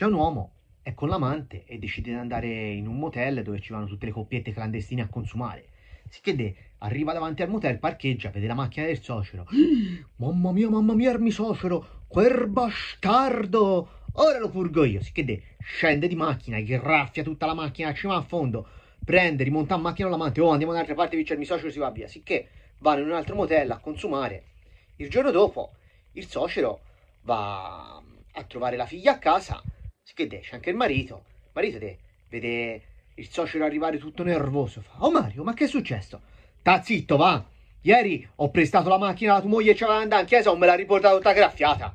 C'è un uomo, è con l'amante e decide di andare in un motel dove ci vanno tutte le coppiette clandestine a consumare. Si chiede, arriva davanti al motel, parcheggia, vede la macchina del suocero. Mamma mia, mamma mia, il mio suocero, quel bastardo! Ora lo purgo io. Si chiede, scende di macchina, graffia tutta la macchina, ci va a fondo, prende, rimonta a macchina l'amante. Oh, andiamo da un'altra parte, vince il mio suocero, si va via. Sicché vanno in un altro motel a consumare. Il giorno dopo, il suocero va a trovare la figlia a casa che esce anche il marito. Il marito te vede il socio arrivare tutto nervoso. Fa, oh Mario, ma che è successo? Sta zitto, va. Ieri ho prestato la macchina alla tua moglie e ci andata in chiesa, non me l'ha riportata tutta graffiata.